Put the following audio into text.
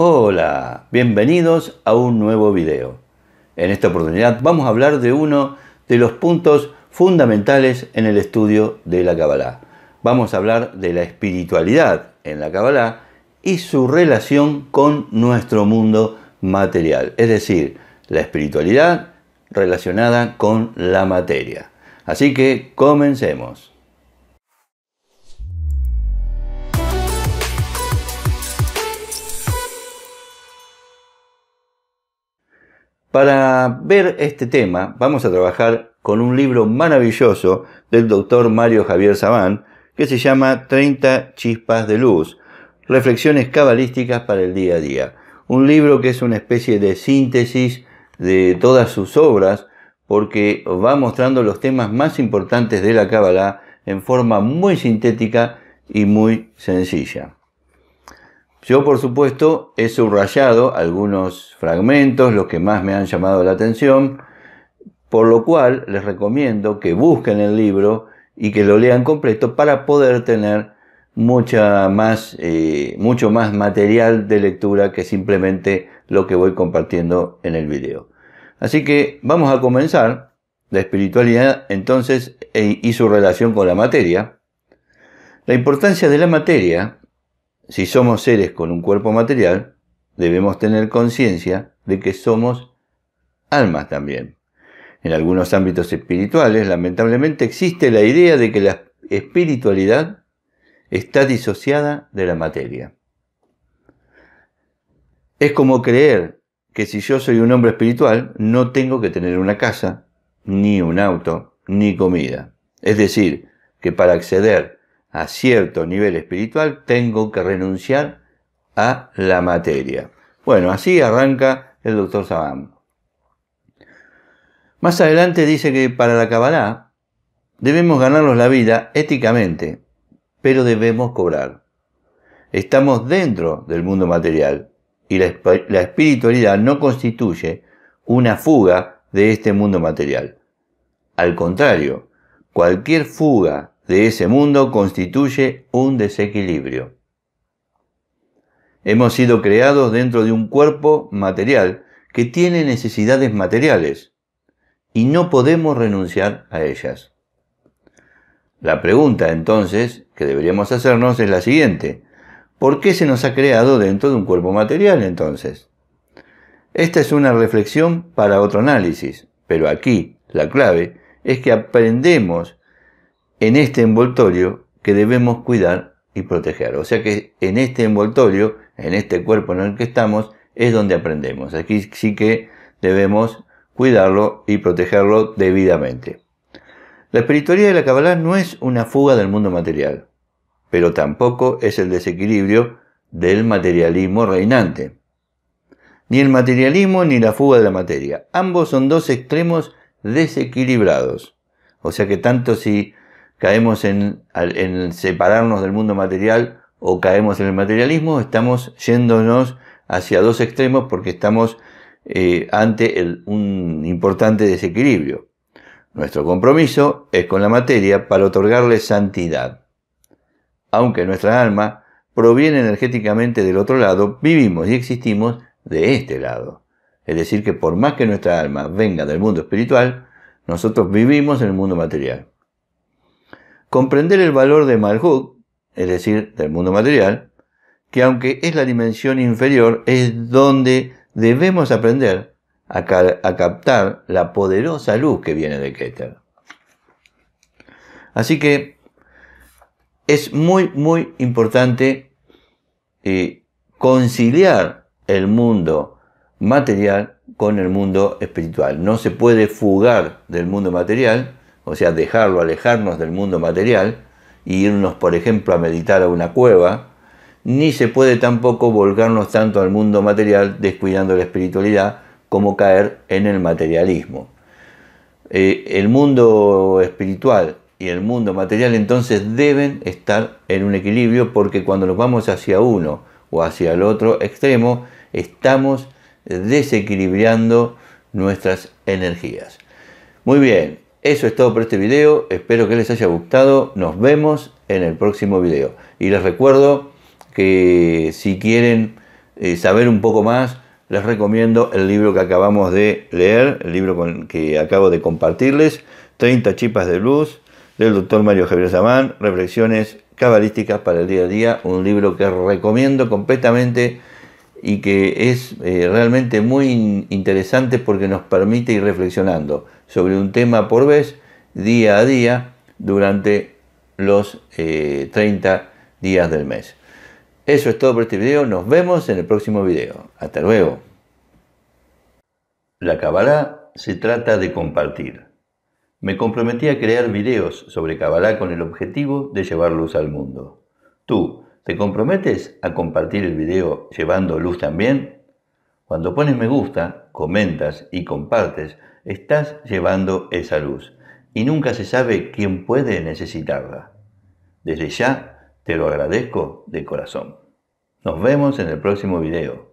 Hola, bienvenidos a un nuevo video. En esta oportunidad vamos a hablar de uno de los puntos fundamentales en el estudio de la Kabbalah. Vamos a hablar de la espiritualidad en la Kabbalah y su relación con nuestro mundo material, es decir, la espiritualidad relacionada con la materia. Así que comencemos. Para ver este tema vamos a trabajar con un libro maravilloso del doctor Mario Javier Sabán que se llama 30 Chispas de Luz, Reflexiones Cabalísticas para el Día a Día. Un libro que es una especie de síntesis de todas sus obras porque va mostrando los temas más importantes de la Cábala en forma muy sintética y muy sencilla. Yo, por supuesto, he subrayado algunos fragmentos, los que más me han llamado la atención, por lo cual les recomiendo que busquen el libro y que lo lean completo para poder tener mucha más, eh, mucho más material de lectura que simplemente lo que voy compartiendo en el video. Así que vamos a comenzar la espiritualidad entonces e, y su relación con la materia. La importancia de la materia si somos seres con un cuerpo material, debemos tener conciencia de que somos almas también. En algunos ámbitos espirituales, lamentablemente, existe la idea de que la espiritualidad está disociada de la materia. Es como creer que si yo soy un hombre espiritual, no tengo que tener una casa, ni un auto, ni comida. Es decir, que para acceder a cierto nivel espiritual, tengo que renunciar a la materia. Bueno, así arranca el doctor Sabán. Más adelante dice que para la Kabbalah debemos ganarnos la vida éticamente, pero debemos cobrar. Estamos dentro del mundo material y la espiritualidad no constituye una fuga de este mundo material. Al contrario, cualquier fuga de ese mundo constituye un desequilibrio. Hemos sido creados dentro de un cuerpo material que tiene necesidades materiales y no podemos renunciar a ellas. La pregunta entonces que deberíamos hacernos es la siguiente. ¿Por qué se nos ha creado dentro de un cuerpo material entonces? Esta es una reflexión para otro análisis, pero aquí la clave es que aprendemos en este envoltorio que debemos cuidar y proteger. O sea que en este envoltorio, en este cuerpo en el que estamos, es donde aprendemos. Aquí sí que debemos cuidarlo y protegerlo debidamente. La espiritualidad de la Cabalá no es una fuga del mundo material, pero tampoco es el desequilibrio del materialismo reinante. Ni el materialismo ni la fuga de la materia. Ambos son dos extremos desequilibrados. O sea que tanto si caemos en, separarnos del mundo material o caemos en el materialismo, estamos yéndonos hacia dos extremos porque estamos eh, ante un importante desequilibrio. Nuestro compromiso es con la materia para otorgarle santidad. Aunque nuestra alma proviene energéticamente del otro lado, vivimos y existimos de este lado. Es decir, que por más que nuestra alma venga del mundo espiritual, nosotros vivimos en el mundo material. Comprender el valor de Malhut, es decir, del mundo material, que aunque es la dimensión inferior, es donde debemos aprender a, captar la poderosa luz que viene de Keter. Así que es muy, muy importante eh, conciliar el mundo material con el mundo espiritual. No se puede fugar del mundo material o sea, dejarlo, alejarnos del mundo material e irnos, por ejemplo, a meditar a una cueva, ni se puede tampoco volcarnos tanto al mundo material descuidando la espiritualidad como caer en el materialismo. Eh, el mundo espiritual y el mundo material entonces deben estar en un equilibrio porque cuando nos vamos hacia uno o hacia el otro extremo estamos desequilibrando nuestras energías. Muy bien, eso es todo por este video, espero que les haya gustado, nos vemos en el próximo video. Y les recuerdo que si quieren eh, saber un poco más, les recomiendo el libro que acabamos de leer, el libro con, que acabo de compartirles, 30 chipas de luz, del doctor Mario Javier Zamán. Reflexiones cabalísticas para el día a día, un libro que recomiendo completamente y que es eh, realmente muy interesante porque nos permite ir reflexionando sobre un tema por vez, día a día, durante los 30 eh, días del mes. Eso es todo por este video, nos vemos en el próximo video. Hasta luego. La Kabbalah se trata de compartir. Me comprometí a crear videos sobre Kabbalah con el objetivo de luz al mundo. Tú, ¿Te comprometes a compartir el video llevando luz también? Cuando pones me gusta, comentas y compartes, estás llevando esa luz y nunca se sabe quién puede necesitarla. Desde ya te lo agradezco de corazón. Nos vemos en el próximo video.